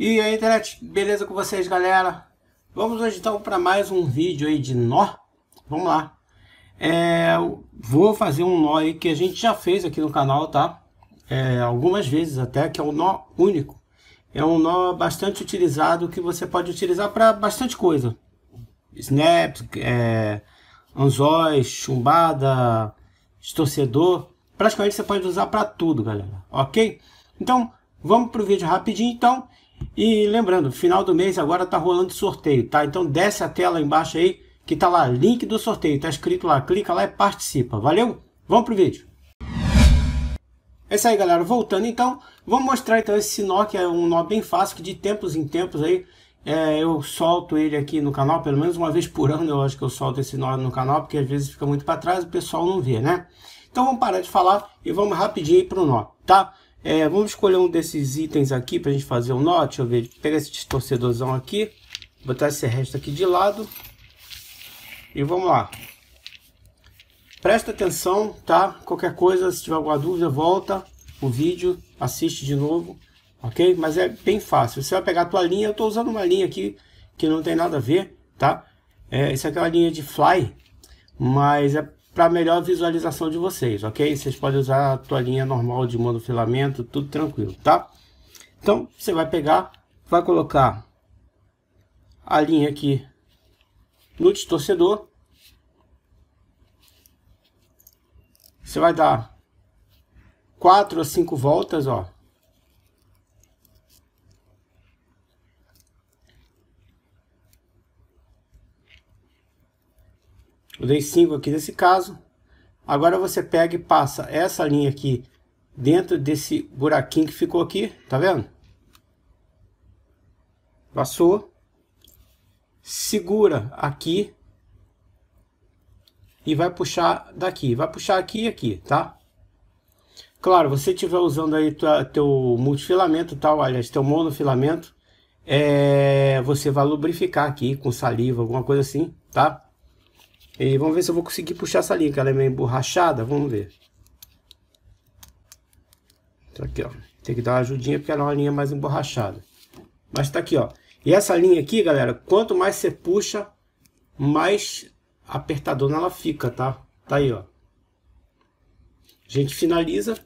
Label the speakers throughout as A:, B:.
A: E aí, internet, beleza com vocês, galera? Vamos hoje então para mais um vídeo aí de nó. Vamos lá. É, vou fazer um nó aí que a gente já fez aqui no canal, tá? É, algumas vezes até, que é um nó único. É um nó bastante utilizado que você pode utilizar para bastante coisa. Snap, é, anzóis, chumbada, distorcedor. Praticamente você pode usar para tudo, galera. Ok? Então, vamos para o vídeo rapidinho então. E lembrando, final do mês agora tá rolando sorteio, tá? Então desce a tela embaixo aí que tá lá, link do sorteio, tá escrito lá, clica lá e participa. Valeu? Vamos pro vídeo. É isso aí, galera. Voltando então, vou mostrar então esse nó que é um nó bem fácil que de tempos em tempos aí é, eu solto ele aqui no canal, pelo menos uma vez por ano eu acho que eu solto esse nó no canal, porque às vezes fica muito para trás e o pessoal não vê, né? Então vamos parar de falar e vamos rapidinho para o nó, tá? É, vamos escolher um desses itens aqui para a gente fazer um nó. Deixa eu ver, pega esse distorcedorzão aqui, botar esse resto aqui de lado e vamos lá. Presta atenção, tá? Qualquer coisa, se tiver alguma dúvida, volta o vídeo, assiste de novo, ok? Mas é bem fácil. Você vai pegar a tua linha, eu estou usando uma linha aqui que não tem nada a ver, tá? É, essa aqui é uma linha de fly, mas é para melhor visualização de vocês, ok? Vocês podem usar a toalhinha normal de monofilamento, tudo tranquilo, tá? Então, você vai pegar, vai colocar a linha aqui no distorcedor. Você vai dar 4 a 5 voltas, ó. Eu dei 5 aqui nesse caso. Agora você pega e passa essa linha aqui dentro desse buraquinho que ficou aqui, tá vendo? Passou. Segura aqui. E vai puxar daqui. Vai puxar aqui e aqui, tá? Claro, você tiver usando aí tua, teu multifilamento tal, tá? aliás, teu monofilamento, é, você vai lubrificar aqui com saliva, alguma coisa assim, tá? E vamos ver se eu vou conseguir puxar essa linha, que ela é meio emborrachada. Vamos ver. Tá aqui, ó. Tem que dar uma ajudinha porque ela é uma linha mais emborrachada. Mas tá aqui, ó. E essa linha aqui, galera, quanto mais você puxa, mais apertadona ela fica, tá? Tá aí, ó. A gente finaliza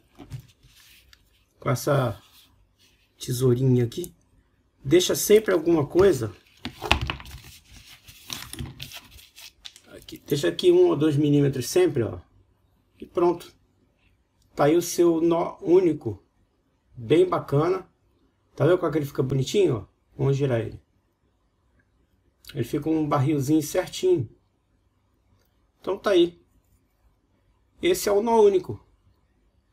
A: com essa tesourinha aqui. Deixa sempre alguma coisa Deixa aqui um ou dois milímetros sempre, ó. E pronto. Tá aí o seu nó único. Bem bacana. Tá vendo como é ele fica bonitinho? Ó? Vamos girar ele. Ele fica um barrilzinho certinho. Então tá aí. Esse é o nó único.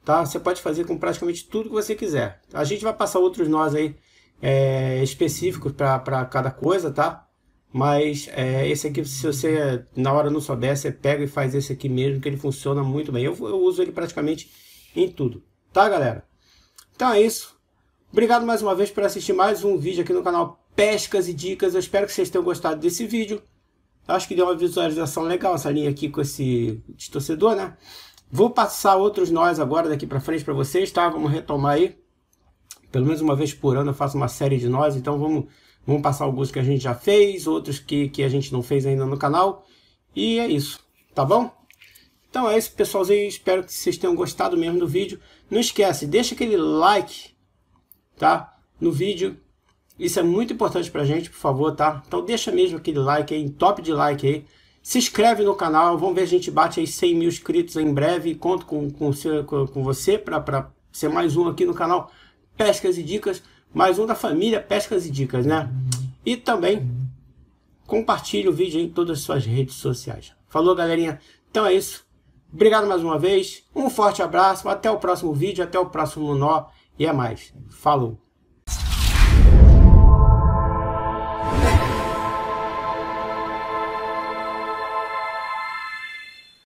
A: Tá? Você pode fazer com praticamente tudo que você quiser. A gente vai passar outros nós aí é, específicos para cada coisa, tá? Mas é, esse aqui, se você na hora não souber, você pega e faz esse aqui mesmo, que ele funciona muito bem. Eu, eu uso ele praticamente em tudo, tá galera? Então é isso. Obrigado mais uma vez por assistir mais um vídeo aqui no canal Pescas e Dicas. Eu espero que vocês tenham gostado desse vídeo. Acho que deu uma visualização legal essa linha aqui com esse distorcedor, né? Vou passar outros nós agora daqui para frente para vocês, tá? Vamos retomar aí. Pelo menos uma vez por ano eu faço uma série de nós, então vamos Vamos passar alguns que a gente já fez, outros que, que a gente não fez ainda no canal. E é isso, tá bom? Então é isso, pessoalzinho. Espero que vocês tenham gostado mesmo do vídeo. Não esquece, deixa aquele like, tá? No vídeo. Isso é muito importante pra gente, por favor, tá? Então deixa mesmo aquele like aí, top de like aí. Se inscreve no canal, vamos ver a gente bate aí 100 mil inscritos em breve. Conto com, com, com você para ser mais um aqui no canal Pescas e Dicas mais um da família Pescas e Dicas, né? E também compartilhe o vídeo em todas as suas redes sociais. Falou, galerinha? Então é isso. Obrigado mais uma vez. Um forte abraço. Até o próximo vídeo. Até o próximo nó. E é mais. Falou.